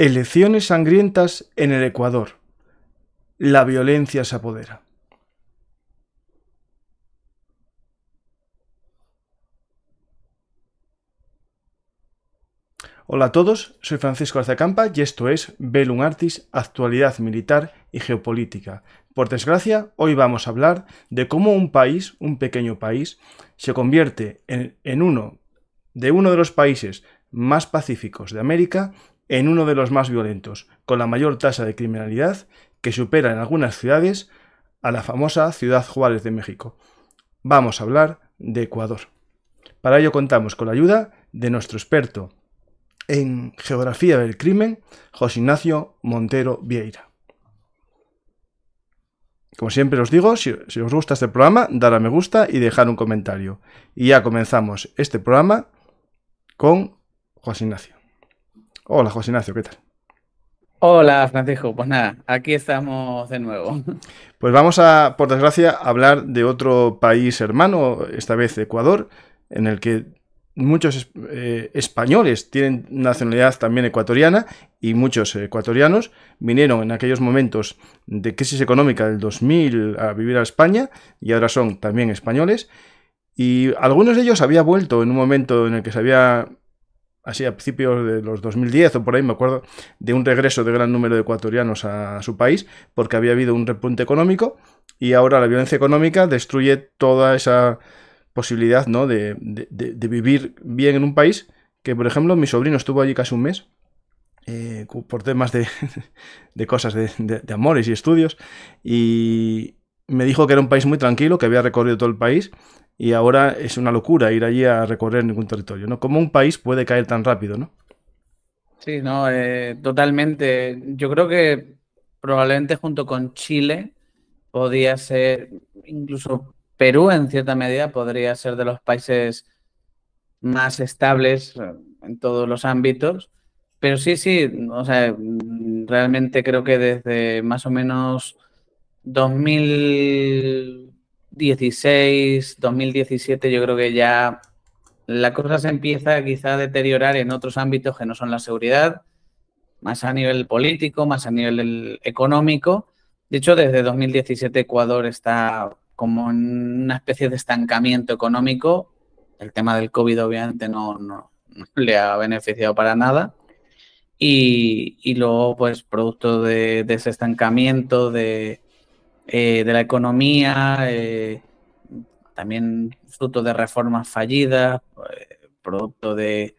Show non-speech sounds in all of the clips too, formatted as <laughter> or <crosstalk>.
Elecciones sangrientas en el Ecuador. La violencia se apodera. Hola a todos, soy Francisco Arzacampa y esto es Belum Artis, actualidad militar y geopolítica. Por desgracia, hoy vamos a hablar de cómo un país, un pequeño país, se convierte en, en uno de uno de los países más pacíficos de América en uno de los más violentos, con la mayor tasa de criminalidad que supera en algunas ciudades a la famosa Ciudad Juárez de México. Vamos a hablar de Ecuador. Para ello contamos con la ayuda de nuestro experto en geografía del crimen, José Ignacio Montero Vieira. Como siempre os digo, si, os gusta este programa, dar a me gusta y dejar un comentario. Y ya comenzamos este programa con José Ignacio. Hola, José Ignacio, ¿qué tal? Hola, Francisco. Pues nada, aquí estamos de nuevo. <laughs> Pues vamos a, por desgracia, hablar de otro país hermano, esta vez Ecuador, en el que muchos eh, españoles tienen nacionalidad también ecuatoriana y muchos ecuatorianos vinieron en aquellos momentos de crisis económica del 2000 a vivir a España y ahora son también españoles. Y algunos de ellos había vuelto en un momento en el que se había así a principios de los 2010 o por ahí, me acuerdo, de un regreso de gran número de ecuatorianos a su país, porque había habido un repunte económico y ahora la violencia económica destruye toda esa posibilidad ¿no? de, vivir bien en un país, que por ejemplo mi sobrino estuvo allí casi un mes, eh, por temas de, <laughs> cosas de, amores y estudios. Y me dijo que era un país muy tranquilo, que había recorrido todo el país y ahora es una locura ir allí a recorrer ningún territorio, ¿no? ¿Cómo un país puede caer tan rápido, no? Sí, no, eh, totalmente. Yo creo que probablemente junto con Chile podría ser, incluso Perú en cierta medida podría ser de los países más estables eh, en todos los ámbitos. Pero sí, sí, o sea, realmente creo que desde más o menos 2000 16, 2017, yo creo que ya la cosa se empieza quizá a deteriorar en otros ámbitos que no son la seguridad, más a nivel político, más a nivel económico. De hecho, desde 2017 Ecuador está como en una especie de estancamiento económico. El tema del COVID obviamente no, no, le ha beneficiado para nada. Y, luego, pues, producto de ese estancamiento, de, eh, de la economía, eh, también fruto de reformas fallidas, eh, producto de,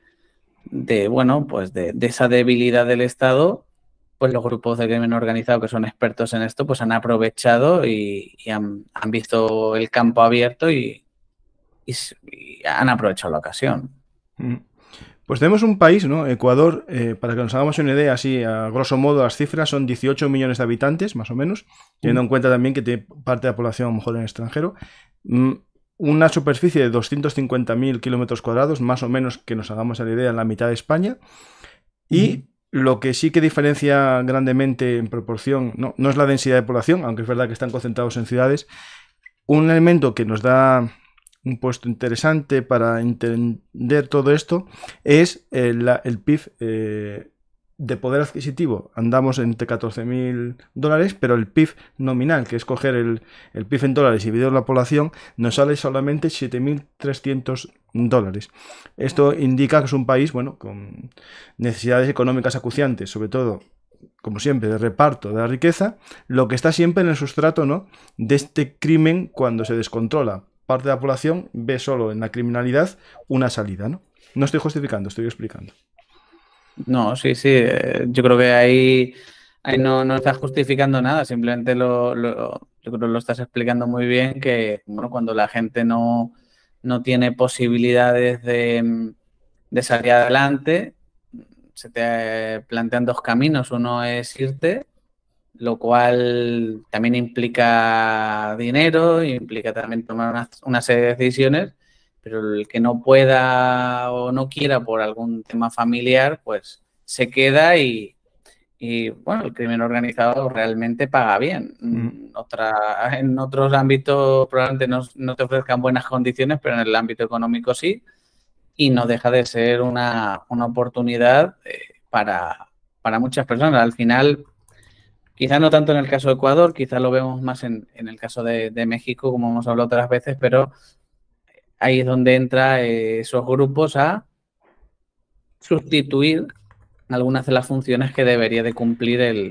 bueno, pues de, esa debilidad del Estado, pues los grupos de crimen organizado que son expertos en esto, pues han aprovechado y, han, visto el campo abierto y, han aprovechado la ocasión. Mm. Pues tenemos un país, ¿no? Ecuador, eh, para que nos hagamos una idea, así a grosso modo las cifras son 18 millones de habitantes, más o menos, teniendo en cuenta también que tiene parte de la población a lo mejor en extranjero. Mm, una superficie de 250.000 kilómetros cuadrados, más o menos que nos hagamos la idea, en la mitad de España. Y lo que sí que diferencia grandemente en proporción, no, no es la densidad de población, aunque es verdad que están concentrados en ciudades. Un elemento que nos da un puesto interesante para entender todo esto es eh, el, PIB eh, de poder adquisitivo. Andamos entre 14.000 dólares, pero el PIB nominal, que es coger el, PIB en dólares y dividirlo la población, nos sale solamente 7.300 dólares. Esto indica que es un país bueno, con necesidades económicas acuciantes, sobre todo como siempre, de reparto de la riqueza, lo que está siempre en el sustrato ¿no? de este crimen cuando se descontrola parte de la población ve solo en la criminalidad una salida, ¿no? No estoy justificando, estoy explicando. No, sí, sí. Eh, yo creo que ahí, no, no estás justificando nada, simplemente lo, lo, lo estás explicando muy bien, que bueno, cuando la gente no, no tiene posibilidades de, mm, de salir adelante, se te plantean dos caminos. Uno es irte lo cual también implica dinero, implica también tomar una, serie de decisiones, pero el que no pueda o no quiera por algún tema familiar, pues se queda y, bueno, el crimen organizado realmente paga bien. Mm. en otros ámbitos probablemente no, te ofrezcan buenas condiciones, pero en el ámbito económico sí, y no deja de ser una, oportunidad eh, para, para muchas personas. Al final, Quizá no tanto en el caso de Ecuador, quizás lo vemos más en, el caso de, México, como hemos hablado otras veces, pero ahí es donde entra eh, esos grupos a sustituir algunas de las funciones que debería de cumplir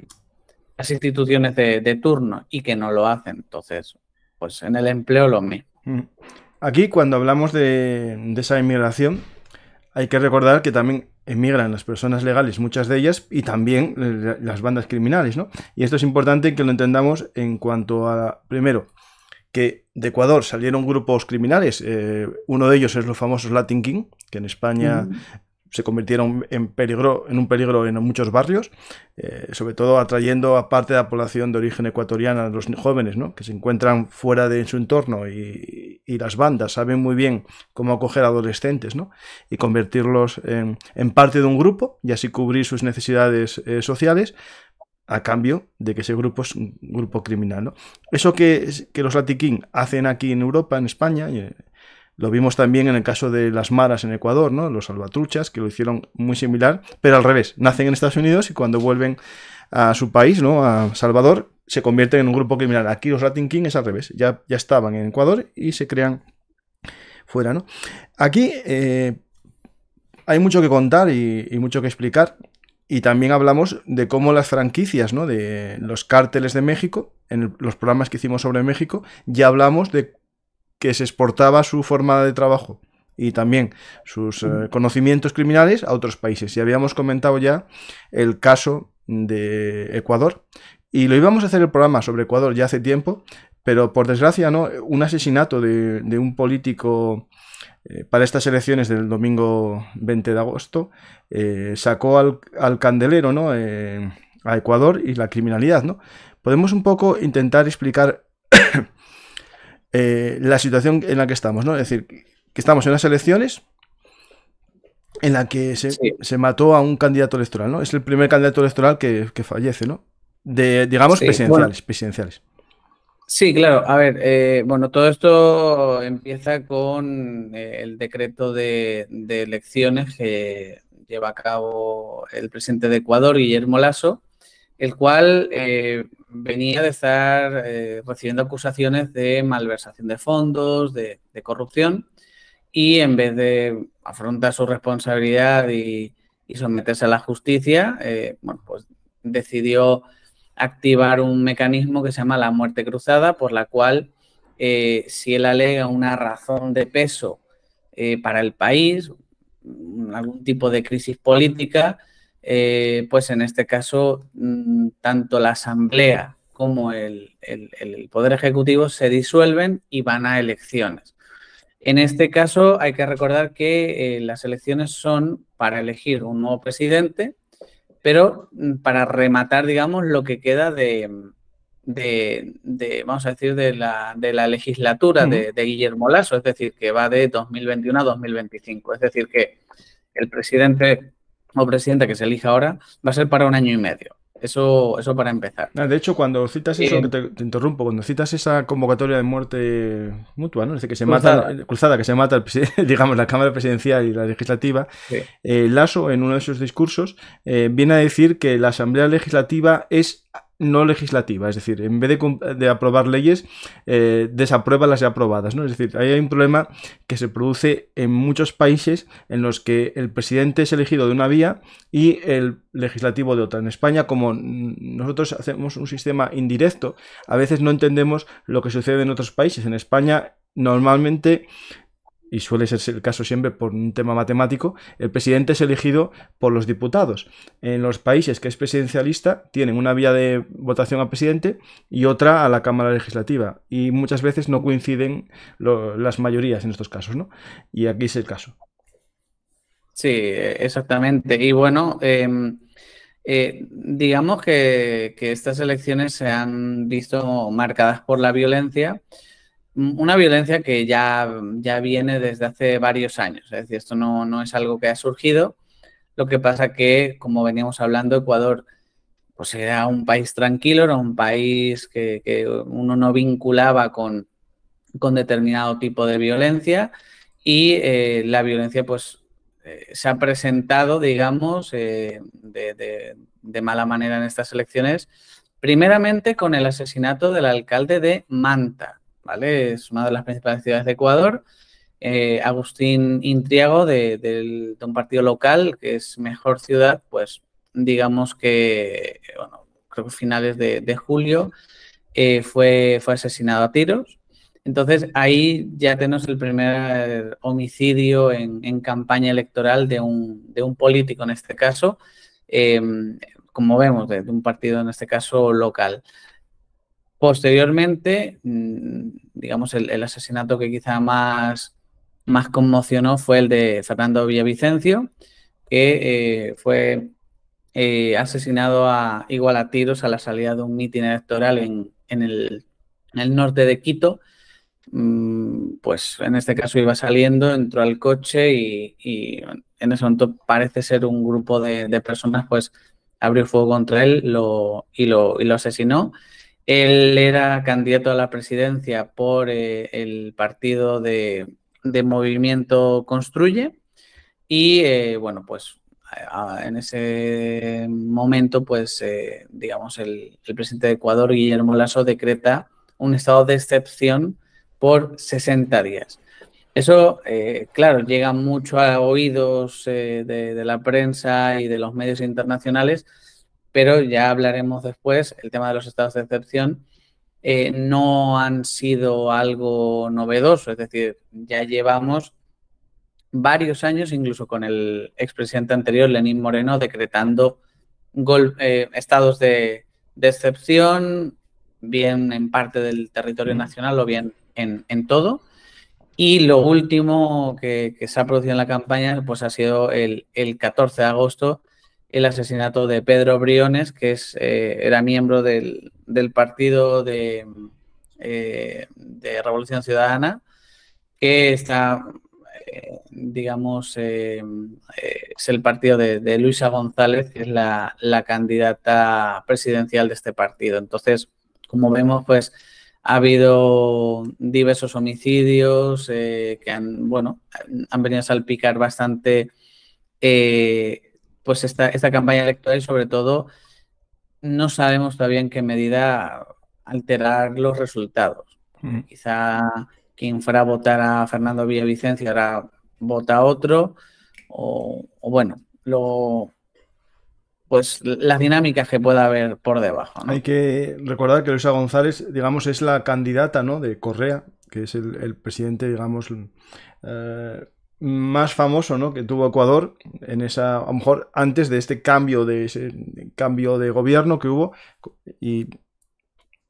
las instituciones de, turno y que no lo hacen. Entonces, pues en el empleo lo mismo. Mm. Aquí cuando hablamos de esa inmigración, hay que recordar que también emigran las personas legales, muchas de ellas, y también eh, las bandas criminales, ¿no? Y esto es importante que lo entendamos en cuanto a, primero, que de Ecuador salieron grupos criminales, eh, uno de ellos es los famosos Latin King, que en España se convirtieron en, peligro, en un peligro en muchos barrios, eh, sobre todo atrayendo a parte de la población de origen ecuatoriana, los jóvenes, ¿no? Que se encuentran fuera de su entorno y, y las bandas saben muy bien cómo acoger adolescentes y convertirlos en, parte de un grupo y así cubrir sus necesidades eh, sociales a cambio de que ese grupo es un grupo criminal. Eso que, los latiquín hacen aquí en Europa, en España, eh, lo vimos también en el caso de las maras en Ecuador, ¿no? Los salvatruchas que lo hicieron muy similar, pero al revés. Nacen en Estados Unidos y cuando vuelven a su país, ¿no? A Salvador, se convierten en un grupo criminal. Aquí los Latin King es al revés, ya, ya estaban en Ecuador y se crean fuera, ¿no? Aquí eh, hay mucho que contar y, mucho que explicar. Y también hablamos de cómo las franquicias, De los cárteles de México, en los programas que hicimos sobre México, ya hablamos de que se exportaba su forma de trabajo y también sus eh, conocimientos criminales a otros países. Y habíamos comentado ya el caso de Ecuador, y lo íbamos a hacer el programa sobre Ecuador ya hace tiempo, pero por desgracia, ¿no? Un asesinato de, un político eh, para estas elecciones del domingo 20 de agosto eh, sacó al, candelero, ¿no? Eh, a Ecuador y la criminalidad, ¿no? Podemos un poco intentar explicar <coughs> la situación en la que estamos, ¿no? Es decir, que estamos en unas elecciones en la que se, mató a un candidato electoral, ¿no? Es el primer candidato electoral que, que fallece, ¿no? de digamos, presidenciales, Sí, claro. A ver, eh, bueno, todo esto empieza con eh, el decreto de, elecciones que lleva a cabo el presidente de Ecuador, Guillermo Lasso, el cual eh, venía de estar recibiendo acusaciones de malversación de fondos, de, corrupción, y en vez de afrontar su responsabilidad y, y someterse a la justicia, bueno, pues decidió activar un mecanismo que se llama la muerte cruzada, por la cual eh, si él alega una razón de peso eh, para el país, mm, algún tipo de crisis política, eh, pues en este caso mm, tanto la Asamblea como el, el, Poder Ejecutivo se disuelven y van a elecciones. En este caso hay que recordar que las elecciones son para elegir un nuevo presidente pero mm, para rematar, digamos, lo que queda de, de, vamos a decir, de la, de la legislatura de, Guillermo Lasso, es decir, que va de 2021 a 2025. Es decir, que el presidente o presidenta que se elija ahora va a ser para un año y medio. Eso, eso para empezar. Ah, de hecho, cuando citas eso, eh, te, interrumpo, cuando citas esa convocatoria de muerte mutua, ¿no? que se cruzada. mata, cruzada, que se mata, <laughs> digamos, la Cámara Presidencial y la Legislativa, eh, Lasso, en uno de sus discursos, eh, viene a decir que la Asamblea Legislativa es no legislativa, es decir, en vez de, aprobar leyes, eh, desaprueba las ya aprobadas, ¿no? Es decir, hay un problema que se produce en muchos países en los que el presidente es elegido de una vía y el legislativo de otra. En España, como nosotros hacemos un sistema indirecto, a veces no entendemos lo que sucede en otros países. En España normalmente y suele ser el caso siempre por un tema matemático, el presidente es elegido por los diputados. En los países que es presidencialista tienen una vía de votación a presidente y otra a la Cámara Legislativa. Y muchas veces no coinciden las mayorías en estos casos, ¿no? Y aquí es el caso. Sí, exactamente. Y bueno, em, eh, digamos que estas elecciones se han visto marcadas por la violencia una violencia que ya, ya viene desde hace varios años, es decir, esto no, es algo que ha surgido, lo que pasa que, como veníamos hablando, Ecuador pues era un país tranquilo, era un país que, uno no vinculaba con, con, determinado tipo de violencia y eh, la violencia pues eh, se ha presentado, digamos, eh, de mala manera en estas elecciones, primeramente con el asesinato del alcalde de Manta, es una de las principales ciudades de Ecuador. Eh, Agustín Intriago, de, un partido local, que es Mejor Ciudad, pues digamos que, bueno, creo que finales de, julio, eh, fue, fue asesinado a tiros. Entonces ahí ya tenemos el primer homicidio en, campaña electoral de un, político en este caso, em, como vemos, de, un partido en este caso local. Posteriormente, mm, digamos, el, asesinato que quizá más, más conmocionó fue el de Fernando Villavicencio, que eh, fue eh, asesinado a, igual a tiros a la salida de un mitin electoral en, en, el, el, norte de Quito. Mm, pues en este caso iba saliendo, entró al coche y, y en ese momento parece ser un grupo de, de personas, pues abrió fuego contra él lo, y, lo, y lo asesinó. Él era candidato a la presidencia por eh, el partido de, Movimiento Construye y, eh, bueno, pues en ese momento, pues, eh, digamos, el, presidente de Ecuador, Guillermo Lasso, decreta un estado de excepción por 60 días. Eso, claro, llega mucho a oídos de, la prensa y de los medios internacionales, pero ya hablaremos después, el tema de los estados de excepción eh, no han sido algo novedoso, es decir, ya llevamos varios años, incluso con el expresidente anterior, Lenín Moreno, decretando eh, estados de, excepción, bien en parte del territorio nacional o bien en, todo. Y lo último que, se ha producido en la campaña pues ha sido el, el 14 de agosto, el asesinato de Pedro Briones, que es, eh, era miembro del, partido eh, de, Revolución Ciudadana, que está, eh, digamos, es el partido de, Luisa González, que es la, candidata presidencial de este partido. Entonces, como vemos, pues ha habido diversos homicidios que han, bueno, han venido a salpicar bastante pues esta, esta campaña electoral sobre todo no sabemos todavía en qué medida alterar los resultados. Mm. Quizá quien fuera a votar a Fernando Villavicencio ahora vota a otro, o, bueno, lo, pues las dinámicas que pueda haber por debajo. Hay que recordar que Luisa González, digamos, es la candidata ¿no? de Correa, que es el, presidente, digamos, eh, más famoso que tuvo Ecuador en esa, a lo mejor antes de este cambio de cambio de gobierno que hubo y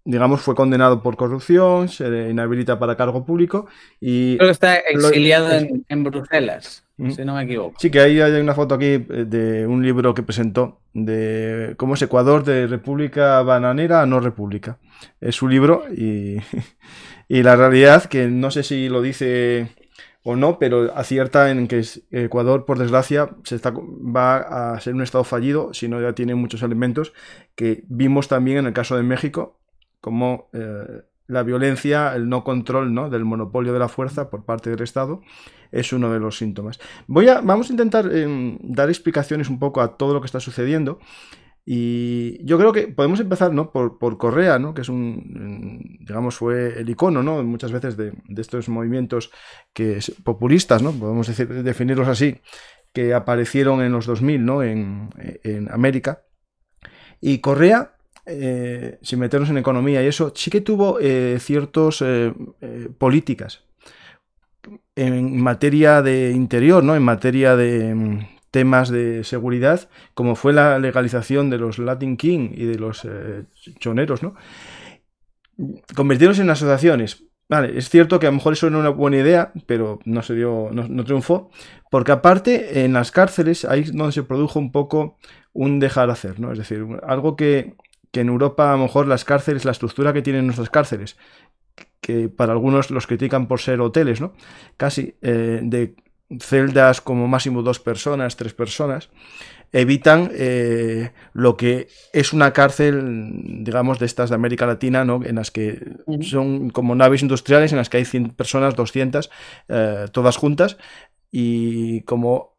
digamos fue condenado por corrupción, se inhabilita para cargo público y creo está exiliado en, Bruselas, mm. si no me equivoco. Sí, que ahí hay una foto aquí eh, de un libro que presentó de cómo es Ecuador de República Bananera a no República. Es su libro y, <laughs> y la realidad que no sé si lo dice o no, pero acierta en que eh, Ecuador, por desgracia, se está, va a ser un estado fallido, si no ya tiene muchos elementos que vimos también en el caso de México, como eh, la violencia, el no control ¿no? del monopolio de la fuerza por parte del Estado, es uno de los síntomas. Voy a, vamos a intentar em, dar explicaciones un poco a todo lo que está sucediendo. Y yo creo que podemos empezar ¿no? por, Correa, ¿no? que es un, mm, digamos, fue el icono ¿no? muchas veces de, estos movimientos que populistas, ¿no? podemos decir, definirlos así, que aparecieron en los 2000 ¿no? en, América. Y Correa, eh, sin meternos en economía y eso, sí que tuvo eh, ciertas eh, políticas en materia de interior, ¿no? en materia de mm, temas de seguridad, como fue la legalización de los Latin King y de los eh, choneros, ¿no? Convirtieron en asociaciones. Vale, es cierto que a lo mejor eso era una buena idea, pero no se dio, no, triunfó, porque aparte en las cárceles ahí es donde se produjo un poco un dejar hacer, ¿no? Es decir, algo que, en Europa a lo mejor las cárceles, la estructura que tienen nuestras cárceles, que para algunos los critican por ser hoteles, ¿no? Casi, eh, de celdas como máximo dos personas, tres personas, evitan eh, lo que es una cárcel, digamos, de estas de América Latina, ¿no? en las que son como naves industriales en las que hay 100 personas, 200, eh, todas juntas, y como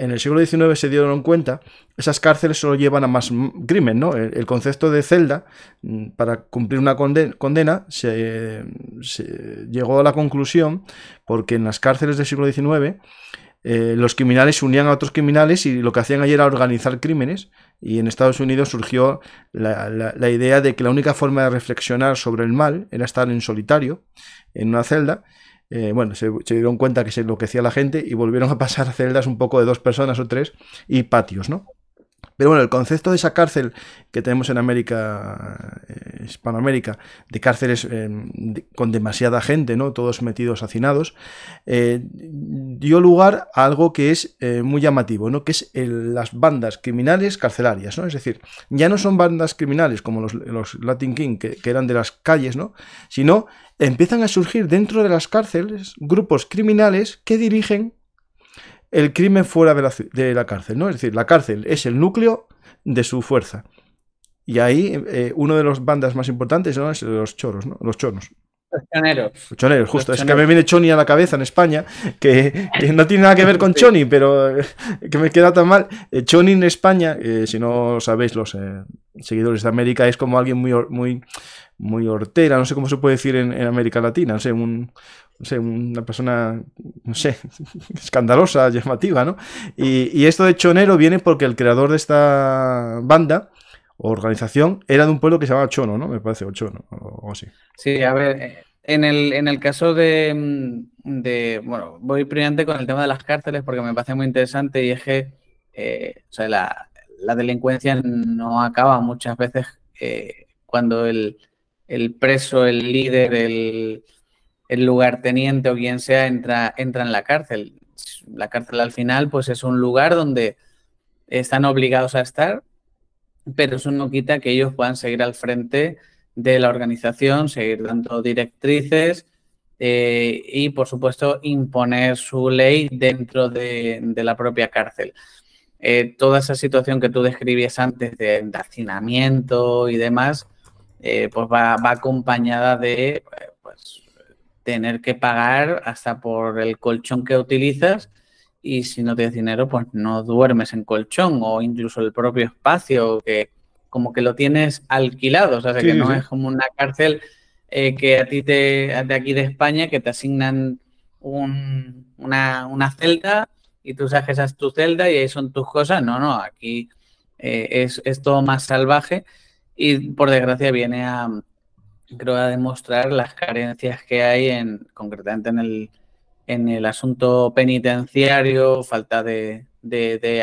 en el siglo XIX se dieron cuenta, esas cárceles solo llevan a más crimen, ¿no? El, concepto de celda, mm, para cumplir una condena, se, llegó a la conclusión, porque en las cárceles del siglo XIX, eh, los criminales se unían a otros criminales y lo que hacían allí era organizar crímenes. Y en Estados Unidos surgió la idea de que la única forma de reflexionar sobre el mal era estar en solitario, en una celda, eh, bueno, se, dieron cuenta que se enloquecía la gente y volvieron a pasar a <laughs> celdas un poco de dos personas o tres y patios, ¿no? Pero bueno, el concepto de esa cárcel que tenemos en América, eh, Hispanoamérica, de cárceles eh, con demasiada gente, ¿no? Todos metidos hacinados, dio lugar a algo que es muy llamativo, ¿no? Que es las bandas criminales carcelarias, ¿no? Es decir, ya no son bandas criminales como los, Latin King, que, que, eran de las calles, ¿no? Sino empiezan a surgir dentro de las cárceles grupos criminales que dirigen el crimen fuera de la, cárcel, ¿no? Es decir, la cárcel es el núcleo de su fuerza. Y ahí eh, uno de los bandas más importantes son los choros, ¿no? Los chonos. Chonero, choneros. justo. Es es a que me viene Choni a la cabeza en España, que, no tiene nada que ver con Choni, pero eh, que me queda tan mal. Eh, Choni en España, eh, si no sabéis los seguidores de América, es como alguien muy, muy, muy hortera, no sé cómo se puede decir en, América Latina, no sé, un, no sé, una persona, no sé, <laughs> escandalosa, llamativa, ¿no? y, esto de chonero viene porque el creador de esta banda organización era de un pueblo que se llamaba Chono, ¿no? Me parece, o Chono, o, así. Sí, a ver, en el, en el caso de, mm, de Bueno, voy primero con el tema de las cárceles porque me parece muy interesante y es que eh, la, delincuencia no acaba muchas veces eh, cuando el, el, preso, el líder, el, el lugarteniente o quien sea entra, entra en la cárcel. La cárcel al final pues es un lugar donde están obligados a estar pero eso no quita que ellos puedan seguir al frente de la organización, seguir dando directrices eh, y, por supuesto, imponer su ley dentro de, la propia cárcel. Eh, toda esa situación que tú describías antes de, hacinamiento y demás, eh, pues va, acompañada de pues, tener que pagar hasta por el colchón que utilizas y si no tienes dinero, pues no duermes en colchón o incluso el propio espacio que como que lo tienes alquilado, o sea, que no es como una cárcel eh, que a ti te, de aquí de España, que te asignan una, celda y tú sabes que esa es tu celda y ahí son tus cosas, no, no, aquí eh, es, es todo más salvaje y por desgracia viene a, creo, a demostrar las carencias que hay en, concretamente en el, en el asunto penitenciario, falta de,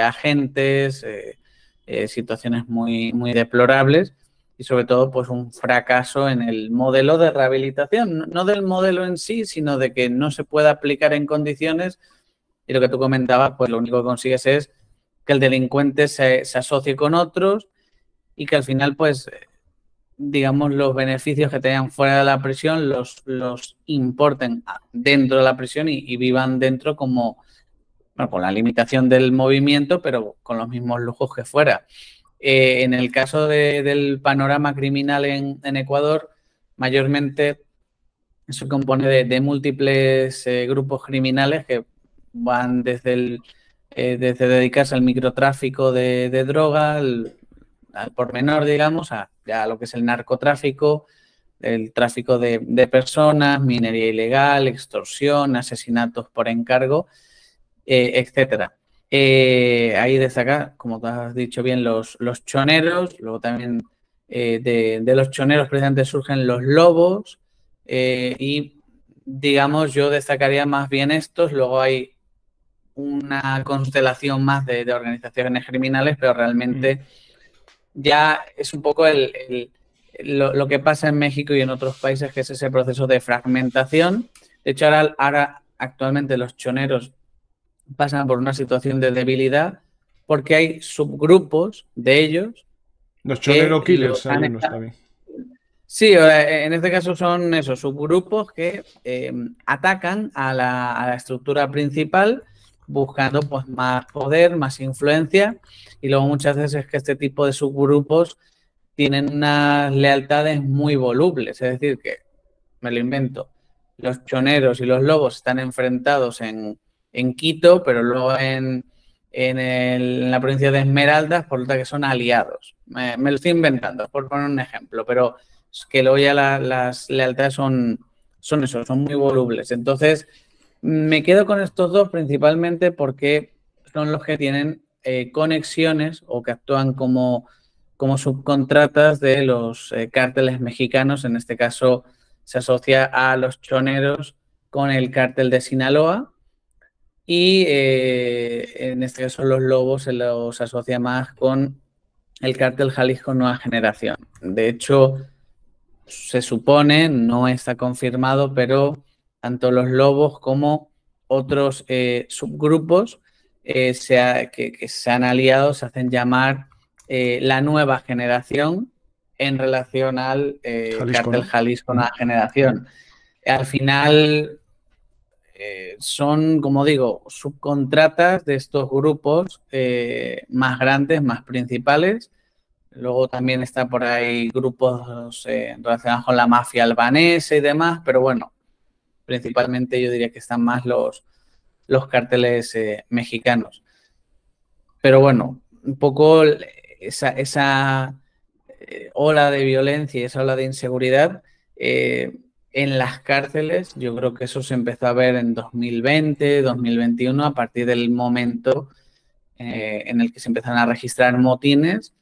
agentes, eh, eh, situaciones muy, muy deplorables y sobre todo pues un fracaso en el modelo de rehabilitación, no del modelo en sí, sino de que no se pueda aplicar en condiciones y lo que tú comentabas, pues lo único que consigues es que el delincuente se, se asocie con otros y que al final pues digamos, los beneficios que tengan fuera de la prisión los, los importen dentro de la prisión y, vivan dentro como, bueno, con la limitación del movimiento, pero con los mismos lujos que fuera. Eh, en el caso del panorama criminal en, Ecuador, mayormente se compone de, múltiples eh, grupos criminales que van desde el eh, desde dedicarse al microtráfico de, drogas droga, al por menor, digamos, a, lo que es el narcotráfico, el tráfico de, personas, minería ilegal, extorsión, asesinatos por encargo, etc. Eh, etcétera. Eh, ahí destaca, como tú has dicho bien, los, los choneros, luego también eh, de, los choneros precisamente surgen los lobos y digamos yo destacaría más bien estos, luego hay una constelación más de, organizaciones criminales, pero realmente... Mm ya es un poco el, lo, que pasa en México y en otros países, que es ese proceso de fragmentación. De hecho, ahora, ahora actualmente los choneros pasan por una situación de debilidad porque hay subgrupos de ellos. Los chonero killers, también. Sí, eh, en este caso son esos subgrupos que eh, atacan a la, a la, estructura principal buscando pues más poder, más influencia y luego muchas veces es que este tipo de subgrupos tienen unas lealtades muy volubles, es decir, que me lo invento. Los choneros y los lobos están enfrentados en, en Quito, pero luego en, en, la provincia de Esmeraldas, por lo que son aliados. Me, lo estoy inventando, por poner un ejemplo, pero es que luego ya las lealtades son, son eso, son muy volubles. Entonces, me quedo con estos dos principalmente porque son los que tienen eh, conexiones o que actúan como, como subcontratas de los eh, cárteles mexicanos. En este caso se asocia a los choneros con el cártel de Sinaloa y eh, en este caso los lobos se los asocia más con el cártel Jalisco Nueva Generación. De hecho, se supone, no está confirmado, pero tanto los lobos como otros eh, subgrupos eh, que, se han aliado, se hacen llamar eh, la nueva generación en relación al cartel Jalisco la mm. Generación. Al final son, como digo, subcontratas de estos grupos más grandes, más principales. Luego también está por ahí grupos relacionados con la mafia albanesa y demás, pero bueno, principalmente yo diría que están más los, los cárteles eh, mexicanos. Pero bueno, un poco esa, esa eh, ola de violencia y esa ola de inseguridad eh, en las cárceles, yo creo que eso se empezó a ver en 2020, 2021, a partir del momento en el que se empezaron a registrar motines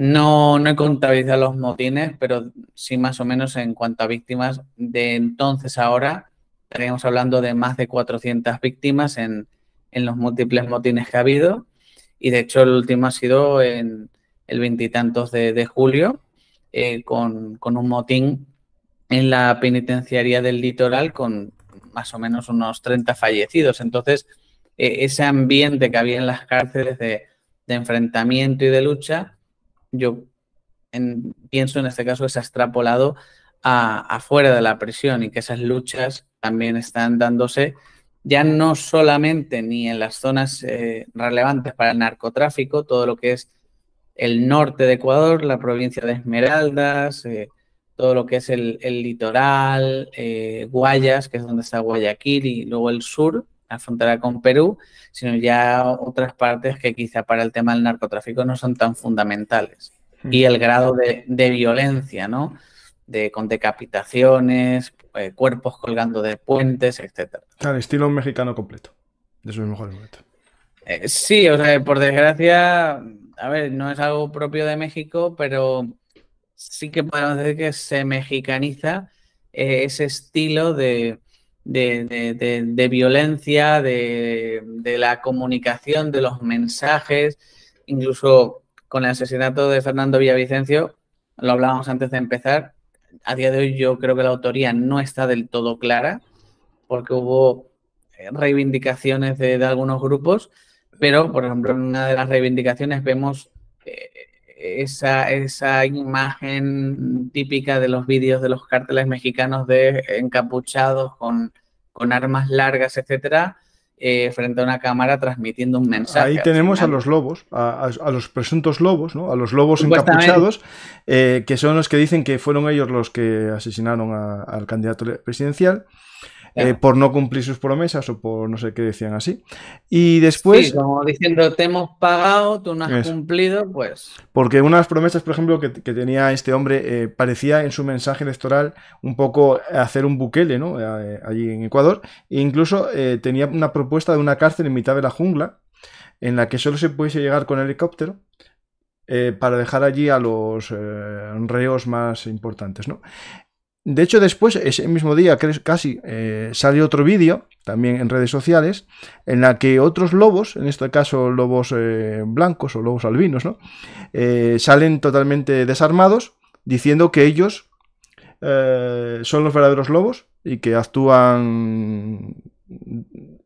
no, no he contabilizado los motines, pero sí más o menos en cuanto a víctimas de entonces a ahora, estaríamos hablando de más de 400 víctimas en, los múltiples motines que ha habido. Y de hecho el último ha sido en el veintitantos de, julio, eh, con, un motín en la penitenciaría del litoral con más o menos unos 30 fallecidos. Entonces, eh, ese ambiente que había en las cárceles de enfrentamiento y de lucha yo pienso en este caso que se ha extrapolado afuera de la prisión y que esas luchas también están dándose ya no solamente ni en las zonas eh, relevantes para el narcotráfico, todo lo que es el norte de Ecuador, la provincia de Esmeraldas, eh, todo lo que es el, litoral, eh, Guayas, que es donde está Guayaquil, y luego el sur, la frontera con Perú, sino ya otras partes que quizá para el tema del narcotráfico no son tan fundamentales. Hmm. Y el grado de, violencia, ¿no? De, con decapitaciones, eh, cuerpos colgando de puentes, etc. Claro, estilo mexicano completo, de sus mejores momentos. Eh, sí, o sea, por desgracia, a ver, no es algo propio de México, pero sí que podemos decir que se mexicaniza eh, ese estilo de, de, de, violencia, de, la comunicación, de los mensajes, incluso con el asesinato de Fernando Villavicencio, lo hablábamos antes de empezar, a día de hoy yo creo que la autoría no está del todo clara, porque hubo eh, reivindicaciones de, algunos grupos, pero por ejemplo en una de las reivindicaciones vemos eh, esa, esa imagen típica de los vídeos de los cárteles mexicanos de encapuchados con, armas largas, etcétera, eh, frente a una cámara transmitiendo un mensaje. Ahí tenemos a los lobos, a, los presuntos lobos, ¿no? A los lobos encapuchados, eh, que son los que dicen que fueron ellos los que asesinaron al candidato presidencial. Eh, por no cumplir sus promesas o por no sé qué decían así. Y después... Sí, como diciendo, te hemos pagado, tú no has cumplido, pues... Porque una de las promesas, por ejemplo, que, tenía este hombre eh, parecía en su mensaje electoral un poco hacer un buquele, ¿no? Eh, allí en Ecuador. E incluso tenía una propuesta de una cárcel en mitad de la jungla en la que solo se pudiese llegar con helicóptero. para dejar allí a los reos más importantes, ¿no? De hecho, después, ese mismo día, casi, eh, salió otro vídeo, también en redes sociales, en la que otros lobos, en este caso lobos eh, blancos o lobos albinos, ¿no? Eh, salen totalmente desarmados, diciendo que ellos son los verdaderos lobos y que actúan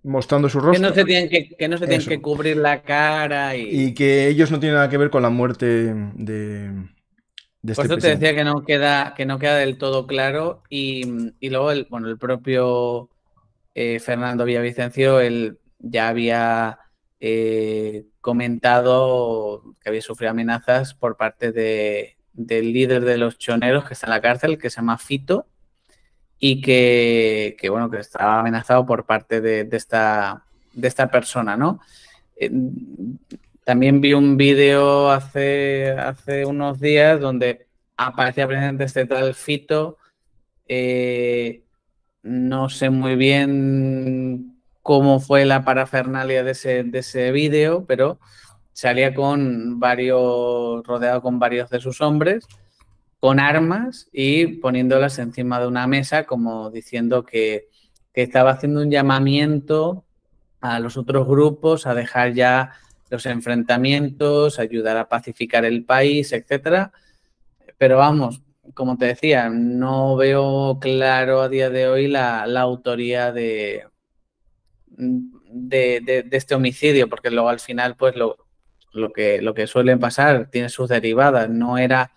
mostrando su rostro. Que no se tienen que, que, no se tienen que cubrir la cara. y que ellos no tienen nada que ver con la muerte de este por eso te decía que no queda, que no queda del todo claro. Y, luego el, bueno, el propio eh, Fernando Villavicencio, él ya había eh, comentado que había sufrido amenazas por parte de, del líder de los choneros que está en la cárcel, que se llama Fito, y que, que bueno, que estaba amenazado por parte de, esta, de esta persona, ¿no? Eh, también vi un vídeo hace, hace unos días donde aparecía presente este tal Fito. Eh, no sé muy bien cómo fue la parafernalia de ese, vídeo, pero salía con varios, rodeado con varios de sus hombres, con armas y poniéndolas encima de una mesa, como diciendo que, que estaba haciendo un llamamiento a los otros grupos a dejar ya los enfrentamientos, ayudar a pacificar el país, etcétera. Pero vamos, como te decía, no veo claro a día de hoy la, autoría de, de, este homicidio, porque luego al final, pues lo, que, lo que suele pasar tiene sus derivadas. No era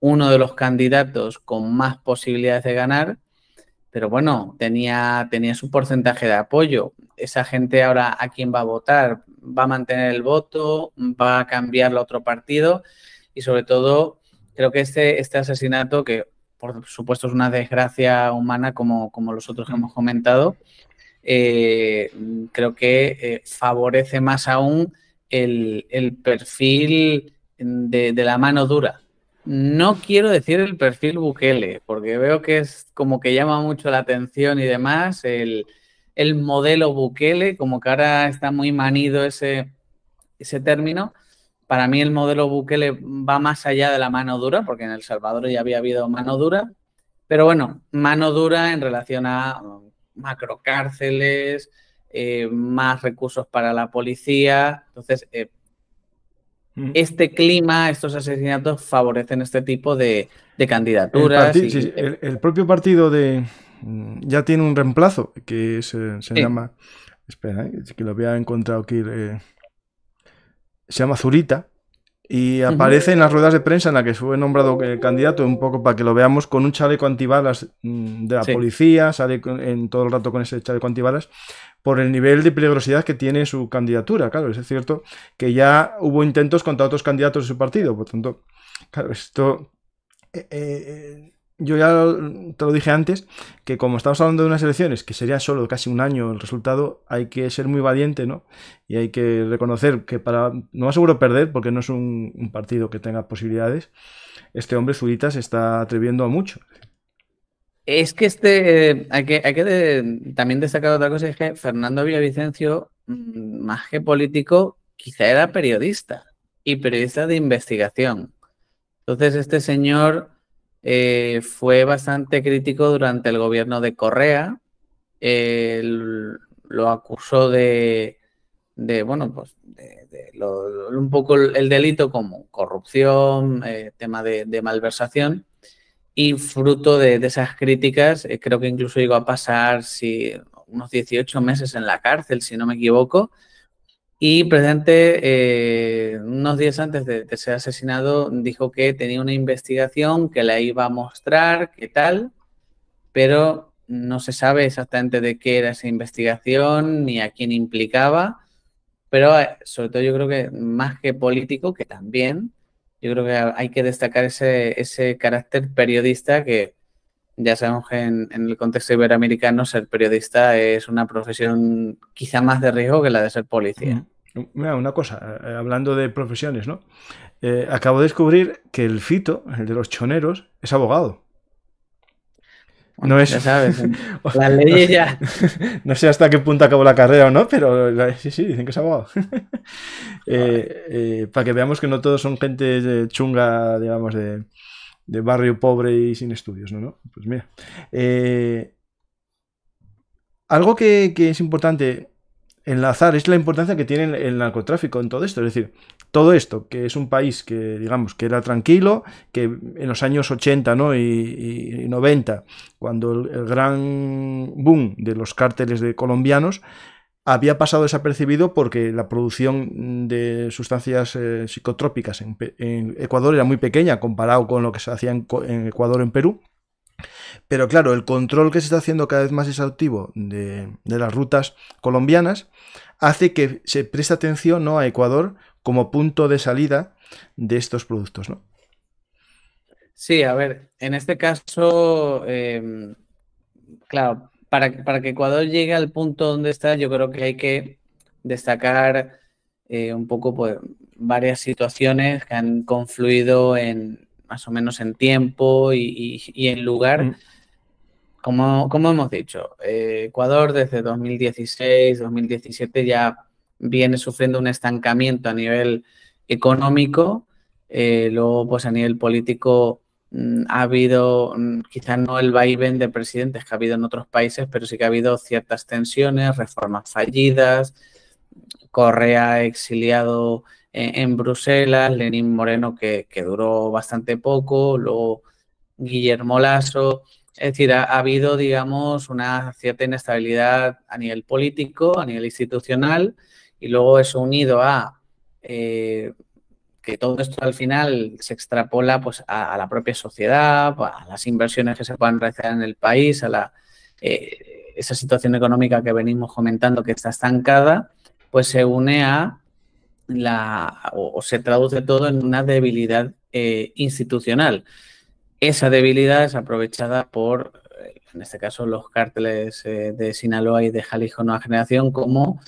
uno de los candidatos con más posibilidades de ganar, pero bueno, tenía, tenía su porcentaje de apoyo. Esa gente ahora a quién va a votar, va a mantener el voto, va a cambiar a otro partido y sobre todo creo que este, este asesinato, que por supuesto es una desgracia humana como, como los otros que hemos comentado, eh, creo que eh, favorece más aún el, perfil de, de, la mano dura. No quiero decir el perfil Bukele, porque veo que es como que llama mucho la atención y demás el, el modelo Bukele, como que ahora está muy manido ese, ese término, para mí el modelo Bukele va más allá de la mano dura, porque en El Salvador ya había habido mano dura, pero bueno, mano dura en relación a macrocárceles, eh, más recursos para la policía. Entonces, eh, mm. este clima, estos asesinatos favorecen este tipo de, candidaturas. el propio partido de, Mm, ya tiene un reemplazo que se, llama. Espera, eh, que lo había encontrado aquí. Eh, se llama Zurita. Y aparece en las ruedas de prensa en la que fue nombrado candidato, un poco para que lo veamos, con un chaleco antibalas mm, de la policía, sale en todo el rato con ese chaleco antibalas, por el nivel de peligrosidad que tiene su candidatura. Claro, es cierto que ya hubo intentos contra otros candidatos de su partido, por tanto, claro, esto eh, yo ya te lo dije antes, que como estamos hablando de unas elecciones, que sería solo casi un año el resultado, hay que ser muy valiente, ¿no? Y hay que reconocer que para, no aseguro perder, porque no es un, partido que tenga posibilidades, este hombre Zurita se está atreviendo a mucho. Es que este, hay que, hay que también destacar otra cosa, es que Fernando Villavicencio, mm, más que político, quizá era periodista y periodista de investigación. Entonces este señor eh, fue bastante crítico durante el gobierno de Correa. lo acusó de, bueno, pues un poco el delito como corrupción, eh, tema de, malversación. Y fruto de, esas críticas, eh, creo que incluso llegó a pasar si, unos 18 meses en la cárcel, si no me equivoco, y presente eh, unos días antes de, ser asesinado dijo que tenía una investigación que la iba a mostrar, qué tal, pero no se sabe exactamente de qué era esa investigación ni a quién implicaba, pero eh, sobre todo yo creo que más que político, que también, yo creo que hay que destacar ese, ese carácter periodista que ya sabemos que en, el contexto iberoamericano ser periodista es una profesión quizá más de riesgo que la de ser policía. Mira, una cosa, eh, hablando de profesiones, ¿no? Eh, acabo de descubrir que el Fito, el de los choneros, es abogado. no es... <laughs> Ya sabes, las leyes ya. no sé hasta qué punto acabó la carrera o no, pero sí, sí, dicen que es abogado. <laughs> Eh, para que veamos que no todos son gente chunga, digamos, de, de barrio pobre y sin estudios, ¿no? Pues mira. Eh, algo que, es importante enlazar es la importancia que tiene el, narcotráfico en todo esto. Es decir, todo esto, que es un país que, digamos, que era tranquilo, que en los años 80 y, 90, cuando el, el gran boom de los cárteles de colombianos, había pasado desapercibido porque la producción de sustancias eh, psicotrópicas en, Ecuador era muy pequeña comparado con lo que se hacía en, Ecuador Ecuador en Perú. Pero claro, el control que se está haciendo cada vez más exhaustivo de, las rutas colombianas hace que se preste atención ¿no? a Ecuador como punto de salida de estos productos. ¿no? Sí, a ver, en este caso, em, claro, para, que Ecuador llegue al punto donde está, yo creo que hay que destacar eh, un poco pues, varias situaciones que han confluido en más o menos en tiempo y, en lugar. Mm. Como, hemos dicho, eh, Ecuador desde 2016, 2017 ya viene sufriendo un estancamiento a nivel económico, eh, luego pues a nivel político Mm, ha habido, mm, quizás no el vaivén de presidentes que ha habido en otros países, pero sí que ha habido ciertas tensiones, reformas fallidas, Correa exiliado e, en, Bruselas, Lenín Moreno que, duró bastante poco, luego Guillermo Lasso. Es decir, ha, habido, digamos, una cierta inestabilidad a nivel político, a nivel institucional, y luego eso unido a eh, que todo esto al final se extrapola pues, a, la propia sociedad, a las inversiones que se puedan realizar en el país, a la, eh, esa situación económica que venimos comentando que está estancada, pues se une a la, o, se traduce todo en una debilidad eh, institucional. Esa debilidad es aprovechada por, eh, en este caso, los cárteles de Sinaloa y de Jalisco Nueva Generación como,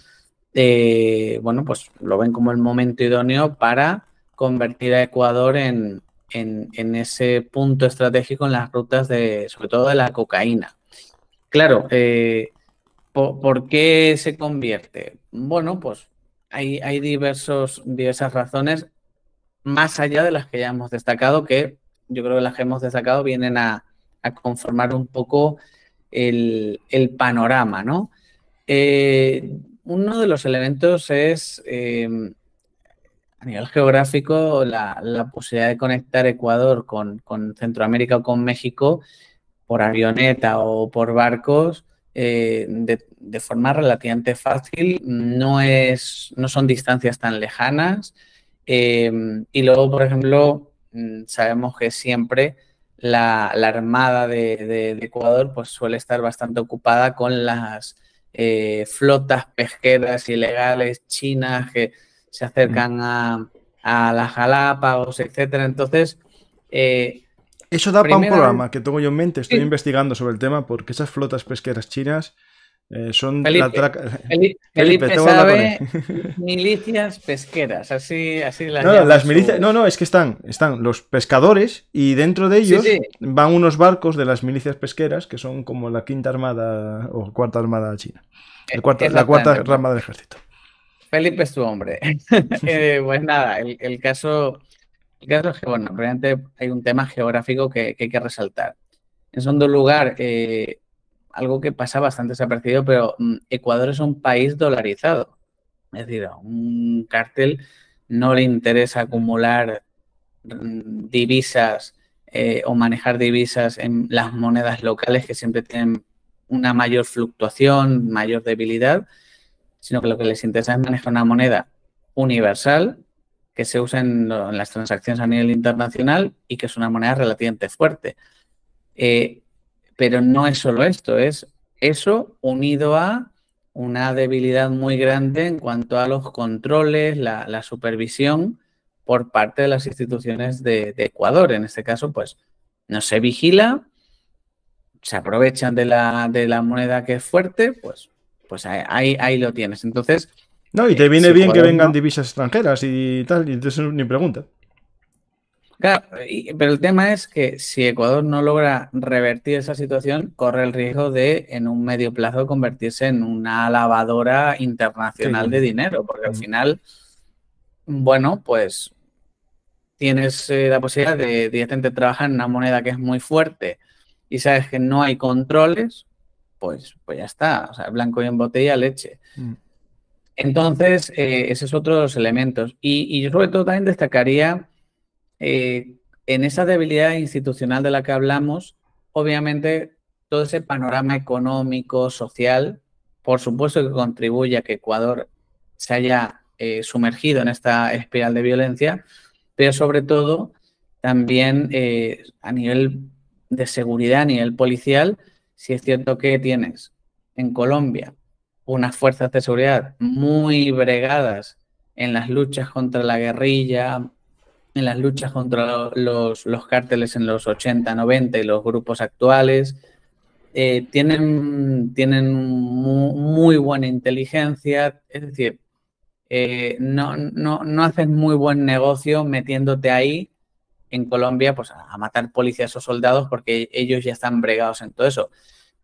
bueno, pues lo ven como el momento idóneo para convertir a Ecuador en, en, ese punto estratégico en las rutas de, sobre todo de la cocaína. Claro, eh, ¿por, qué se convierte? Bueno, pues hay, hay diversos, diversas razones, más allá de las que ya hemos destacado, que yo creo que las que hemos destacado vienen a, conformar un poco el, panorama, ¿no? Eh, uno de los elementos es eh, a nivel geográfico, la, posibilidad de conectar Ecuador con, Centroamérica o con México por avioneta o por barcos eh, de, forma relativamente fácil, no, es, no son distancias tan lejanas. Eh, y luego, por ejemplo, mm, sabemos que siempre la, Armada de, Ecuador pues, suele estar bastante ocupada con las eh, flotas pesqueras ilegales chinas que se acercan a, a las Galápagos, etcétera. Entonces, eh, eso da para un programa que tengo yo en mente, estoy investigando sobre el tema, porque esas flotas pesqueras chinas eh, son la <laughs> <laughs> milicias pesqueras, así, así las no, milicias, no, no, es que están, están los pescadores y dentro de ellos van unos barcos de las milicias pesqueras que son como la quinta armada o cuarta armada china, la cuarta rama del ejército. Felipe es tu hombre. <laughs> <laughs> Eh, pues nada, el, caso, es que, bueno, realmente hay un tema geográfico que, hay que resaltar. En segundo lugar, eh, algo que pasa bastante desapercibido, pero mm, Ecuador es un país dolarizado. Es decir, a un cártel no le interesa acumular mm, divisas eh, o manejar divisas en las monedas locales que siempre tienen una mayor fluctuación, mayor debilidad, sino que lo que les interesa es manejar una moneda universal que se usa en, las transacciones a nivel internacional y que es una moneda relativamente fuerte. Eh, pero no es solo esto, es eso unido a una debilidad muy grande en cuanto a los controles, la, supervisión por parte de las instituciones de, Ecuador. En este caso, pues no se vigila, se aprovechan de la, de la moneda que es fuerte, pues pues ahí, ahí lo tienes. Entonces. No, y te eh, viene bien que vengan divisas extranjeras y tal, y entonces ni pregunta. Claro, pero el tema es que si Ecuador no logra revertir esa situación, corre el riesgo de en un medio plazo convertirse en una lavadora internacional de dinero, porque al mm. final, bueno, pues tienes eh, la posibilidad de directamente trabajar en una moneda que es muy fuerte y sabes que no hay controles, pues, pues, ya está, o sea, blanco y en botella, leche. Mm. Entonces, eh, de los elementos. Y, yo sobre todo también destacaría eh, en esa debilidad institucional de la que hablamos, obviamente todo ese panorama económico, social, por supuesto que contribuye a que Ecuador se haya eh, sumergido en esta espiral de violencia, pero sobre todo también eh, a nivel de seguridad, a nivel policial, si es cierto que tienes en Colombia unas fuerzas de seguridad muy bregadas en las luchas contra la guerrilla, en las luchas contra los, cárteles en los 80, 90 y los grupos actuales, eh, tienen, tienen muy, buena inteligencia, es decir, eh, no, no, no haces muy buen negocio metiéndote ahí en Colombia pues, a matar policías o soldados porque ellos ya están bregados en todo eso.